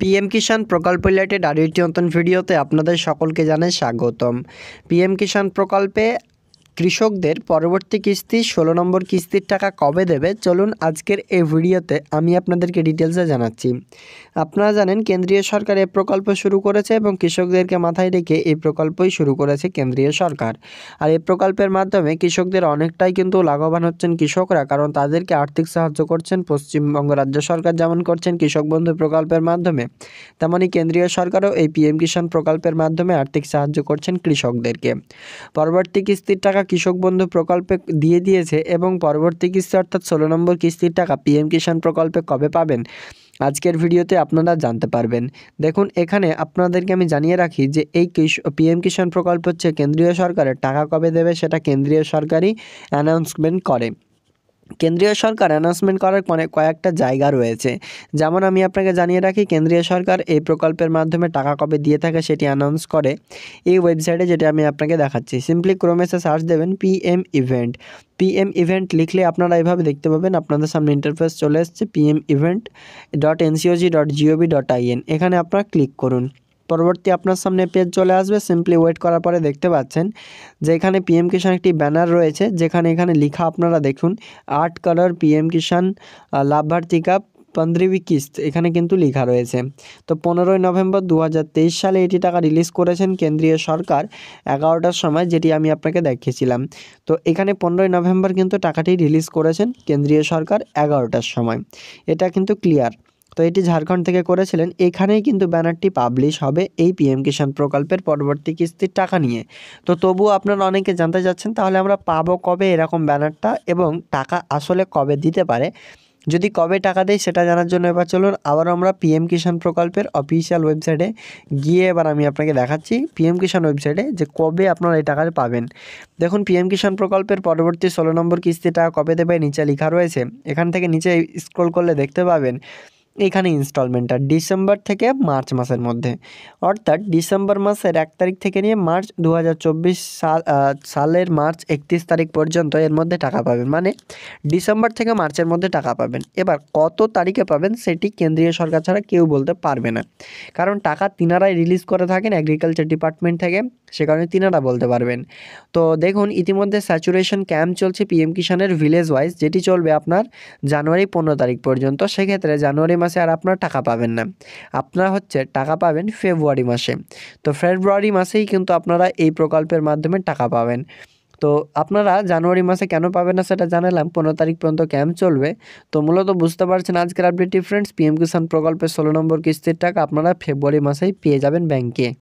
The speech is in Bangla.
পিএম কিষাণ প্রকল্প রিলেটেড আরও একটি নতুন ভিডিওতে আপনাদের সকলকে জানাই স্বাগতম পিএম কিষাণ প্রকল্পে কৃষকদের পরবর্তী কিস্তি ষোলো নম্বর কিস্তির টাকা কবে দেবে চলুন আজকের এই ভিডিওতে আমি আপনাদেরকে ডিটেলসে জানাচ্ছি আপনারা জানেন কেন্দ্রীয় সরকার এই প্রকল্প শুরু করেছে এবং কৃষকদেরকে মাথায় রেখে এই প্রকল্পই শুরু করেছে কেন্দ্রীয় সরকার আর এই প্রকল্পের মাধ্যমে কৃষকদের অনেকটাই কিন্তু লাভবান হচ্ছেন কৃষকরা কারণ তাদেরকে আর্থিক সাহায্য করছেন পশ্চিমবঙ্গ রাজ্য সরকার যেমন করছেন কৃষক বন্ধু প্রকল্পের মাধ্যমে তেমনই কেন্দ্রীয় সরকারও এই পিএম কিষাণ প্রকল্পের মাধ্যমে আর্থিক সাহায্য করছেন কৃষকদেরকে পরবর্তী কিস্তির টাকা টাকা কৃষক বন্ধু প্রকল্পে দিয়ে দিয়েছে এবং পরবর্তী কিস্তি অর্থাৎ ষোলো নম্বর কিস্তির টাকা পিএম কিষাণ প্রকল্পে কবে পাবেন আজকের ভিডিওতে আপনারা জানতে পারবেন দেখুন এখানে আপনাদেরকে আমি জানিয়ে রাখি যে এই পিএম কিষাণ প্রকল্প হচ্ছে কেন্দ্রীয় সরকারের টাকা কবে দেবে সেটা কেন্দ্রীয় সরকারই অ্যানাউন্সমেন্ট করে কেন্দ্রীয় সরকার অ্যানাউন্সমেন্ট করার অনেক কয়েকটা জায়গা রয়েছে যেমন আমি আপনাকে জানিয়ে রাখি কেন্দ্রীয় সরকার এই প্রকল্পের মাধ্যমে টাকা কবে দিয়ে থাকে সেটি অ্যানাউন্স করে এই ওয়েবসাইটে যেটা আমি আপনাকে দেখাচ্ছি সিম্পলি ক্রোমেসে সার্চ দেবেন পিএম ইভেন্ট পিএম ইভেন্ট লিখলে আপনারা এভাবে দেখতে পাবেন আপনাদের সামনে ইন্টারফেস চলে এসছে PM event dot NCOG dot GOV dot IN এখানে আপনারা ক্লিক করুন পরবর্তী আপনার সামনে পেজ চলে আসবে সিম্পলি ওয়েট করার পরে দেখতে পাচ্ছেন যে এখানে পিএম কিষাণ একটি ব্যানার রয়েছে যেখানে এখানে লিখা আপনারা দেখুন আট কালার পিএম কিষাণ লাভার্থী কাপ পন্দ্রবী কিস্ত এখানে কিন্তু লেখা রয়েছে তো পনেরোই নভেম্বর দু সালে এটি টাকা রিলিজ করেছেন কেন্দ্রীয় সরকার এগারোটার সময় যেটি আমি আপনাকে দেখিয়েছিলাম তো এখানে পনেরোই নভেম্বর কিন্তু টাকাটি রিলিজ করেছেন কেন্দ্রীয় সরকার এগারোটার সময় এটা কিন্তু ক্লিয়ার তো এটি ঝাড়খণ্ড থেকে করেছিলেন এখানেই কিন্তু ব্যানারটি পাবলিশ হবে এই পিএম কিষাণ প্রকল্পের পরবর্তী কিস্তির টাকা নিয়ে তো তবু আপনারা অনেকে জানতে চাচ্ছেন তাহলে আমরা পাবো কবে এরকম ব্যানারটা এবং টাকা আসলে কবে দিতে পারে যদি কবে টাকা দেয় সেটা জানার জন্য এবার চলুন আবার আমরা পিএম কিষাণ প্রকল্পের অফিসিয়াল ওয়েবসাইটে গিয়ে এবার আমি আপনাকে দেখাচ্ছি পিএম কিষাণ ওয়েবসাইটে যে কবে আপনারা এই টাকাটা পাবেন দেখুন পিএম কিষাণ প্রকল্পের পরবর্তী ষোলো নম্বর কিস্তি টাকা কবে দেবে নিচে লেখা রয়েছে এখান থেকে নিচে স্ক্রল করলে দেখতে পাবেন এখানে ইনস্টলমেন্টটা ডিসেম্বর থেকে মার্চ মাসের মধ্যে অর্থাৎ ডিসেম্বর মাসের এক তারিখ থেকে নিয়ে মার্চ দু সালের মার্চ একত্রিশ তারিখ পর্যন্ত এর মধ্যে টাকা পাবেন মানে ডিসেম্বর থেকে মার্চের মধ্যে টাকা পাবেন এবার কত তারিখে পাবেন সেটি কেন্দ্রীয় সরকার ছাড়া কেউ বলতে পারবে না কারণ টাকা তিনারাই রিলিজ করে থাকেন অ্যাগ্রিকালচার ডিপার্টমেন্ট থেকে সে কারণে তিনারা বলতে পারবেন তো দেখুন ইতিমধ্যে স্যাচুরেশন ক্যাম্প চলছে পিএম কিষানের ভিলেজ ওয়াইজ যেটি চলবে আপনার জানুয়ারি পনেরো তারিখ পর্যন্ত সেক্ষেত্রে জানুয়ারি মাসে আর আপনারা টাকা পাবেন না আপনারা হচ্ছে টাকা পাবেন ফেব্রুয়ারি মাসে তো ফেব্রুয়ারি মাসেই কিন্তু আপনারা এই প্রকল্পের মাধ্যমে টাকা পাবেন তো আপনারা জানুয়ারি মাসে কেন পাবেন না সেটা জানালাম পনেরো তারিখ পর্যন্ত ক্যাম্প চলবে তো মূলত বুঝতে পারছেন আজকের আপডেটটি ফ্রেন্ডস পিএম কিষাণ প্রকল্পের ষোলো নম্বর কিস্তির টাকা আপনারা ফেব্রুয়ারি মাসেই পেয়ে যাবেন ব্যাংকে